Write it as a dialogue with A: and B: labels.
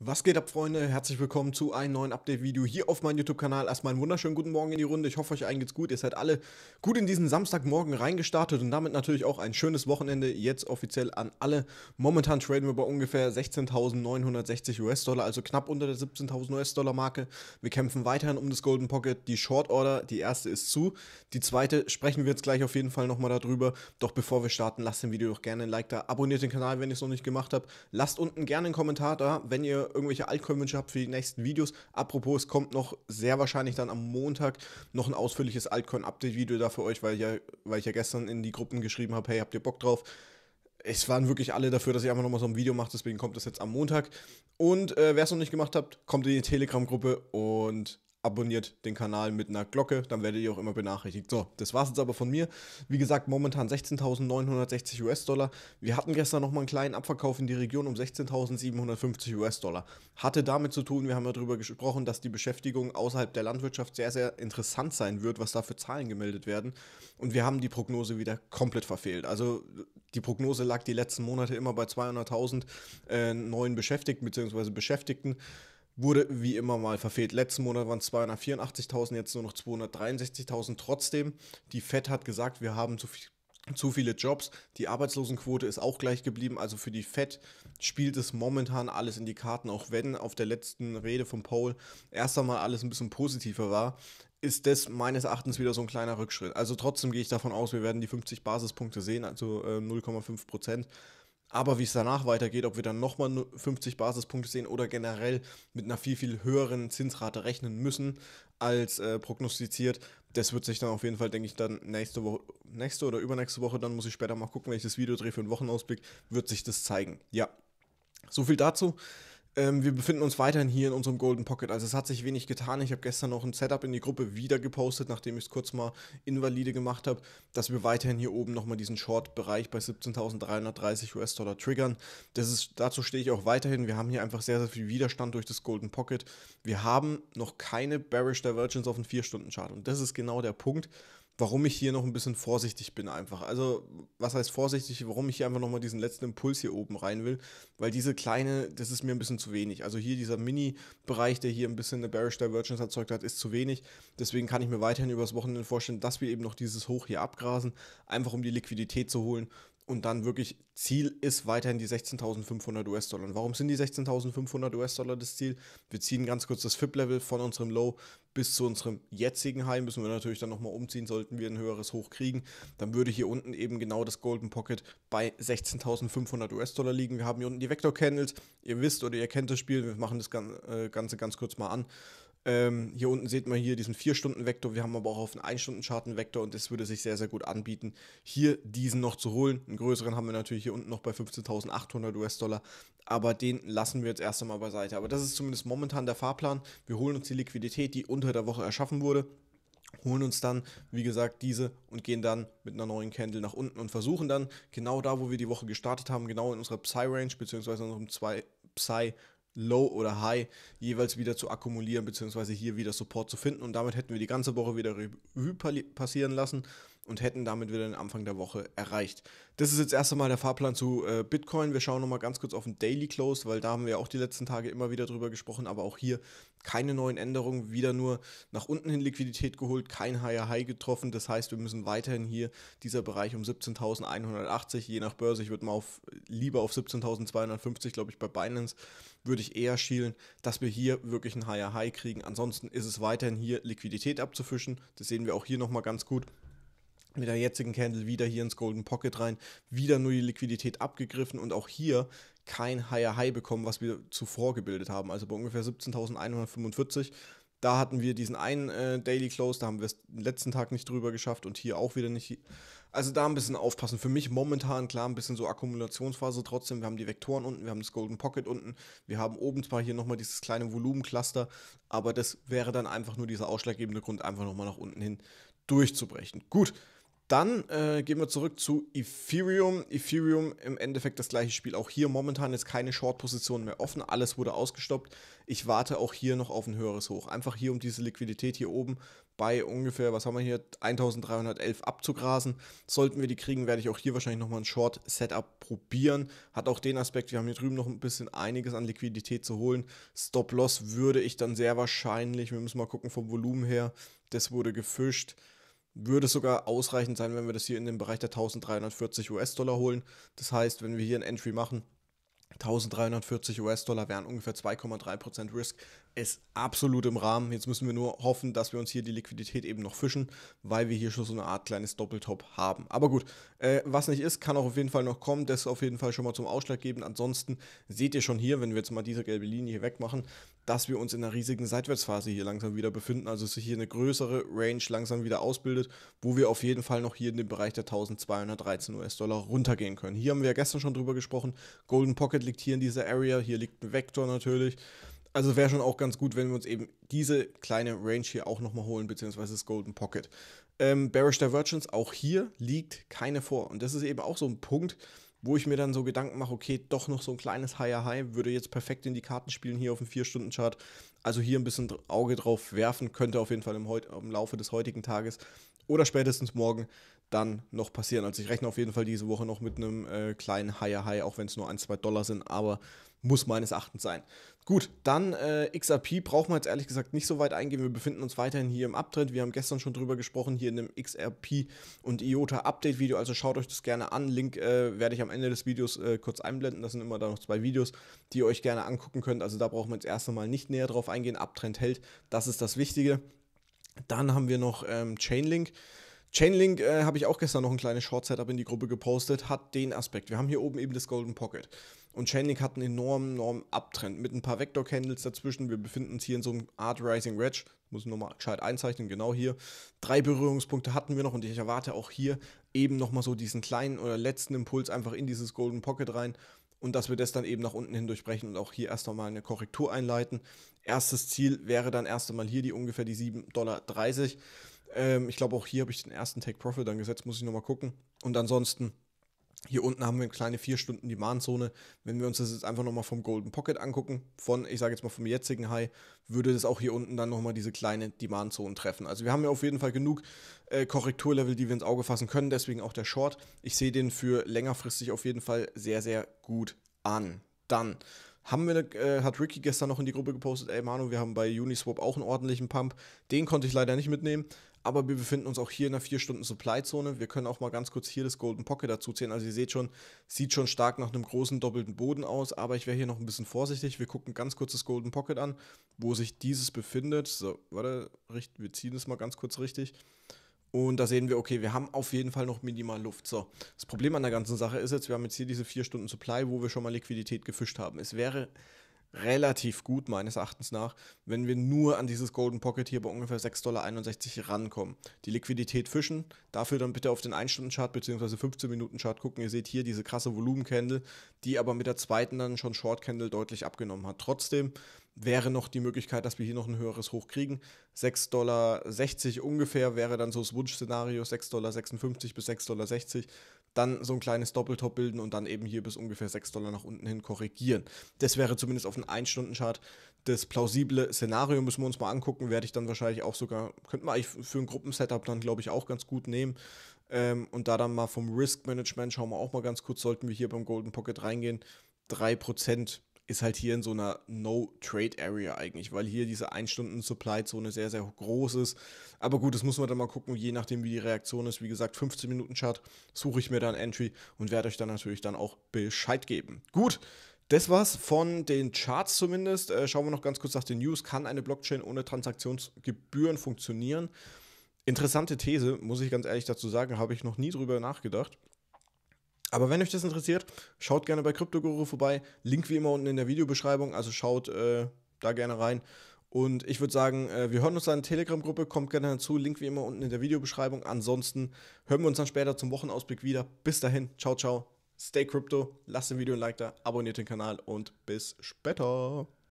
A: Was geht ab, Freunde? Herzlich willkommen zu einem neuen Update-Video hier auf meinem YouTube-Kanal. Erstmal einen wunderschönen guten Morgen in die Runde. Ich hoffe, euch allen geht's gut. Ihr seid alle gut in diesen Samstagmorgen reingestartet und damit natürlich auch ein schönes Wochenende jetzt offiziell an alle. Momentan traden wir bei ungefähr 16.960 US-Dollar, also knapp unter der 17.000 US-Dollar-Marke. Wir kämpfen weiterhin um das Golden Pocket. Die Short-Order, die erste ist zu. Die zweite sprechen wir jetzt gleich auf jeden Fall nochmal darüber. Doch bevor wir starten, lasst dem Video doch gerne ein Like da. Abonniert den Kanal, wenn ihr es noch nicht gemacht habt. Lasst unten gerne einen Kommentar da, wenn ihr irgendwelche Altcoin-Wünsche habt für die nächsten Videos. Apropos, es kommt noch sehr wahrscheinlich dann am Montag noch ein ausführliches Altcoin-Update-Video da für euch, weil ich, ja, weil ich ja gestern in die Gruppen geschrieben habe, hey, habt ihr Bock drauf? es waren wirklich alle dafür, dass ich einfach nochmal so ein Video mache, deswegen kommt das jetzt am Montag. Und äh, wer es noch nicht gemacht habt, kommt in die Telegram-Gruppe und abonniert den Kanal mit einer Glocke, dann werdet ihr auch immer benachrichtigt. So, das war es jetzt aber von mir. Wie gesagt, momentan 16.960 US-Dollar. Wir hatten gestern nochmal einen kleinen Abverkauf in die Region um 16.750 US-Dollar. Hatte damit zu tun, wir haben ja darüber gesprochen, dass die Beschäftigung außerhalb der Landwirtschaft sehr, sehr interessant sein wird, was da für Zahlen gemeldet werden. Und wir haben die Prognose wieder komplett verfehlt. Also die Prognose lag die letzten Monate immer bei 200.000 äh, neuen Beschäftigten bzw. Beschäftigten. Wurde wie immer mal verfehlt. Letzten Monat waren es 284.000, jetzt nur noch 263.000. Trotzdem, die FED hat gesagt, wir haben zu, viel, zu viele Jobs. Die Arbeitslosenquote ist auch gleich geblieben. Also für die FED spielt es momentan alles in die Karten. Auch wenn auf der letzten Rede von Paul erst einmal alles ein bisschen positiver war, ist das meines Erachtens wieder so ein kleiner Rückschritt. Also trotzdem gehe ich davon aus, wir werden die 50 Basispunkte sehen, also äh, 0,5 Prozent. Aber wie es danach weitergeht, ob wir dann nochmal 50 Basispunkte sehen oder generell mit einer viel, viel höheren Zinsrate rechnen müssen als äh, prognostiziert, das wird sich dann auf jeden Fall, denke ich, dann nächste Woche, nächste oder übernächste Woche, dann muss ich später mal gucken, wenn ich das Video drehe für einen Wochenausblick, wird sich das zeigen. Ja, so viel dazu. Ähm, wir befinden uns weiterhin hier in unserem Golden Pocket. Also es hat sich wenig getan. Ich habe gestern noch ein Setup in die Gruppe wieder gepostet, nachdem ich es kurz mal invalide gemacht habe, dass wir weiterhin hier oben nochmal diesen Short-Bereich bei 17.330 US-Dollar triggern. Das ist, dazu stehe ich auch weiterhin. Wir haben hier einfach sehr, sehr viel Widerstand durch das Golden Pocket. Wir haben noch keine Bearish Divergence auf dem 4-Stunden-Chart. Und das ist genau der Punkt warum ich hier noch ein bisschen vorsichtig bin einfach. Also, was heißt vorsichtig, warum ich hier einfach nochmal diesen letzten Impuls hier oben rein will, weil diese kleine, das ist mir ein bisschen zu wenig. Also hier dieser Mini-Bereich, der hier ein bisschen eine Bearish Divergence erzeugt hat, ist zu wenig. Deswegen kann ich mir weiterhin übers Wochenende vorstellen, dass wir eben noch dieses Hoch hier abgrasen, einfach um die Liquidität zu holen und dann wirklich Ziel ist weiterhin die 16.500 US-Dollar. Und warum sind die 16.500 US-Dollar das Ziel? Wir ziehen ganz kurz das FIP-Level von unserem Low bis zu unserem jetzigen High. Müssen wir natürlich dann nochmal umziehen, sollten wir ein höheres Hoch kriegen. Dann würde hier unten eben genau das Golden Pocket bei 16.500 US-Dollar liegen. Wir haben hier unten die Vector Candles. Ihr wisst oder ihr kennt das Spiel. Wir machen das äh, Ganze ganz kurz mal an. Ähm, hier unten sieht man hier diesen 4-Stunden-Vektor. Wir haben aber auch auf einen 1-Stunden-Charten-Vektor und es würde sich sehr, sehr gut anbieten, hier diesen noch zu holen. Einen größeren haben wir natürlich hier unten noch bei 15.800 US-Dollar, aber den lassen wir jetzt erst einmal beiseite. Aber das ist zumindest momentan der Fahrplan. Wir holen uns die Liquidität, die unter der Woche erschaffen wurde holen uns dann, wie gesagt, diese und gehen dann mit einer neuen Candle nach unten und versuchen dann genau da, wo wir die Woche gestartet haben, genau in unserer Psy-Range bzw. in unserem Psy Low oder High jeweils wieder zu akkumulieren, beziehungsweise hier wieder Support zu finden. Und damit hätten wir die ganze Woche wieder Revue passieren lassen und hätten damit wieder den Anfang der Woche erreicht. Das ist jetzt erst einmal der Fahrplan zu äh, Bitcoin. Wir schauen nochmal ganz kurz auf den Daily Close, weil da haben wir auch die letzten Tage immer wieder drüber gesprochen, aber auch hier keine neuen Änderungen, wieder nur nach unten hin Liquidität geholt, kein Higher High getroffen. Das heißt, wir müssen weiterhin hier dieser Bereich um 17.180, je nach Börse, ich würde mal auf, lieber auf 17.250, glaube ich, bei Binance würde ich eher schielen, dass wir hier wirklich ein Higher High kriegen. Ansonsten ist es weiterhin hier Liquidität abzufischen. Das sehen wir auch hier nochmal ganz gut mit der jetzigen Candle wieder hier ins Golden Pocket rein, wieder nur die Liquidität abgegriffen und auch hier kein Higher High bekommen, was wir zuvor gebildet haben. Also bei ungefähr 17.145. Da hatten wir diesen einen äh, Daily Close, da haben wir es letzten Tag nicht drüber geschafft und hier auch wieder nicht. Also da ein bisschen aufpassen. Für mich momentan klar ein bisschen so Akkumulationsphase trotzdem. Wir haben die Vektoren unten, wir haben das Golden Pocket unten, wir haben oben zwar hier nochmal dieses kleine Volumencluster, aber das wäre dann einfach nur dieser ausschlaggebende Grund, einfach nochmal nach unten hin durchzubrechen. Gut, dann äh, gehen wir zurück zu Ethereum. Ethereum im Endeffekt das gleiche Spiel. Auch hier momentan ist keine Short-Position mehr offen. Alles wurde ausgestoppt. Ich warte auch hier noch auf ein höheres Hoch. Einfach hier, um diese Liquidität hier oben bei ungefähr, was haben wir hier, 1311 abzugrasen. Sollten wir die kriegen, werde ich auch hier wahrscheinlich nochmal ein Short-Setup probieren. Hat auch den Aspekt, wir haben hier drüben noch ein bisschen einiges an Liquidität zu holen. Stop-Loss würde ich dann sehr wahrscheinlich, wir müssen mal gucken vom Volumen her, das wurde gefischt würde sogar ausreichend sein, wenn wir das hier in den Bereich der 1340 US-Dollar holen. Das heißt, wenn wir hier ein Entry machen, 1340 US-Dollar wären ungefähr 2,3% Risk, ist absolut im Rahmen. Jetzt müssen wir nur hoffen, dass wir uns hier die Liquidität eben noch fischen, weil wir hier schon so eine Art kleines Doppeltop haben. Aber gut, äh, was nicht ist, kann auch auf jeden Fall noch kommen. Das ist auf jeden Fall schon mal zum Ausschlag geben. Ansonsten seht ihr schon hier, wenn wir jetzt mal diese gelbe Linie hier wegmachen, dass wir uns in einer riesigen Seitwärtsphase hier langsam wieder befinden. Also sich hier eine größere Range langsam wieder ausbildet, wo wir auf jeden Fall noch hier in den Bereich der 1213 US-Dollar runtergehen können. Hier haben wir ja gestern schon drüber gesprochen. Golden Pocket liegt hier in dieser Area. Hier liegt ein Vektor natürlich. Also wäre schon auch ganz gut, wenn wir uns eben diese kleine Range hier auch nochmal holen, beziehungsweise das Golden Pocket. Ähm, Bearish Divergence, auch hier liegt keine vor. Und das ist eben auch so ein Punkt, wo ich mir dann so Gedanken mache, okay, doch noch so ein kleines Higher High würde jetzt perfekt in die Karten spielen hier auf dem 4-Stunden-Chart. Also hier ein bisschen Auge drauf werfen, könnte auf jeden Fall im, im, Laufe des heutigen Tages oder spätestens morgen dann noch passieren. Also ich rechne auf jeden Fall diese Woche noch mit einem äh, kleinen Higher High, auch wenn es nur 1, 2 Dollar sind, aber muss meines Erachtens sein. Gut, dann äh, XRP brauchen wir jetzt ehrlich gesagt nicht so weit eingehen. Wir befinden uns weiterhin hier im Abtritt. Wir haben gestern schon drüber gesprochen, hier in einem XRP und IOTA Update Video. Also schaut euch das gerne an. Link äh, werde ich am Ende des Videos äh, kurz einblenden. Das sind immer da noch zwei Videos, die ihr euch gerne angucken könnt. Also da brauchen wir jetzt erst einmal nicht näher drauf eingehen. Abtrend hält, das ist das Wichtige. Dann haben wir noch ähm, Chainlink. Chainlink äh, habe ich auch gestern noch ein kleines Short-Setup in die Gruppe gepostet, hat den Aspekt. Wir haben hier oben eben das Golden Pocket. Und Chainlink hat einen enormen, enormen Abtrend mit ein paar Vector-Candles dazwischen. Wir befinden uns hier in so einem Art Rising Wedge. Muss ich nochmal gescheit einzeichnen, genau hier. Drei Berührungspunkte hatten wir noch und ich erwarte auch hier eben nochmal so diesen kleinen oder letzten Impuls einfach in dieses Golden Pocket rein und dass wir das dann eben nach unten hin durchbrechen und auch hier erst nochmal eine Korrektur einleiten. Erstes Ziel wäre dann erst einmal hier die ungefähr die 7,30 Dollar. Ähm, ich glaube, auch hier habe ich den ersten Take Profit dann gesetzt, muss ich nochmal gucken. Und ansonsten hier unten haben wir eine kleine 4 Stunden Demand-Zone. Wenn wir uns das jetzt einfach nochmal vom Golden Pocket angucken, von, ich sage jetzt mal vom jetzigen High, würde das auch hier unten dann nochmal diese kleine Demand-Zone treffen. Also wir haben ja auf jeden Fall genug äh, Korrekturlevel, die wir ins Auge fassen können, deswegen auch der Short. Ich sehe den für längerfristig auf jeden Fall sehr, sehr gut an. Dann haben wir, äh, hat Ricky gestern noch in die Gruppe gepostet, ey Manu, wir haben bei Uniswap auch einen ordentlichen Pump. Den konnte ich leider nicht mitnehmen aber wir befinden uns auch hier in einer 4-Stunden-Supply-Zone. Wir können auch mal ganz kurz hier das Golden Pocket dazu zählen. Also ihr seht schon, sieht schon stark nach einem großen doppelten Boden aus, aber ich wäre hier noch ein bisschen vorsichtig. Wir gucken ganz kurz das Golden Pocket an, wo sich dieses befindet. So, warte, wir ziehen es mal ganz kurz richtig. Und da sehen wir, okay, wir haben auf jeden Fall noch minimal Luft. So, das Problem an der ganzen Sache ist jetzt, wir haben jetzt hier diese 4 Stunden Supply, wo wir schon mal Liquidität gefischt haben. Es wäre relativ gut, meines Erachtens nach, wenn wir nur an dieses Golden Pocket hier bei ungefähr 6,61 Dollar rankommen. Die Liquidität fischen, dafür dann bitte auf den 1-Stunden-Chart bzw. 15-Minuten-Chart gucken. Ihr seht hier diese krasse Volumen-Candle, die aber mit der zweiten dann schon Short-Candle deutlich abgenommen hat. Trotzdem wäre noch die Möglichkeit, dass wir hier noch ein höheres Hoch kriegen. 6,60 Dollar ungefähr wäre dann so das Wunsch-Szenario, 6,56 Dollar bis 6,60 Dollar dann so ein kleines Doppeltop bilden und dann eben hier bis ungefähr 6 Dollar nach unten hin korrigieren. Das wäre zumindest auf einen 1-Stunden-Chart das plausible Szenario. Müssen wir uns mal angucken, werde ich dann wahrscheinlich auch sogar, könnte man eigentlich für ein Gruppensetup dann, glaube ich, auch ganz gut nehmen. Ähm, und da dann mal vom Risk Management schauen wir auch mal ganz kurz, sollten wir hier beim Golden Pocket reingehen. 3% ist halt hier in so einer No-Trade-Area eigentlich, weil hier diese 1-Stunden-Supply-Zone sehr, sehr groß ist. Aber gut, das muss man dann mal gucken, je nachdem, wie die Reaktion ist. Wie gesagt, 15 Minuten Chart suche ich mir dann Entry und werde euch dann natürlich dann auch Bescheid geben. Gut, das war's von den Charts zumindest. Äh, schauen wir noch ganz kurz nach den News. Kann eine Blockchain ohne Transaktionsgebühren funktionieren? Interessante These, muss ich ganz ehrlich dazu sagen, habe ich noch nie drüber nachgedacht. Aber wenn euch das interessiert, schaut gerne bei CryptoGuru vorbei. Link wie immer unten in der Videobeschreibung, also schaut äh, da gerne rein. Und ich würde sagen, äh, wir hören uns an der Telegram-Gruppe, kommt gerne dazu, Link wie immer unten in der Videobeschreibung. Ansonsten hören wir uns dann später zum Wochenausblick wieder. Bis dahin, ciao, ciao, stay crypto, lasst dem Video ein Like da, abonniert den Kanal und bis später.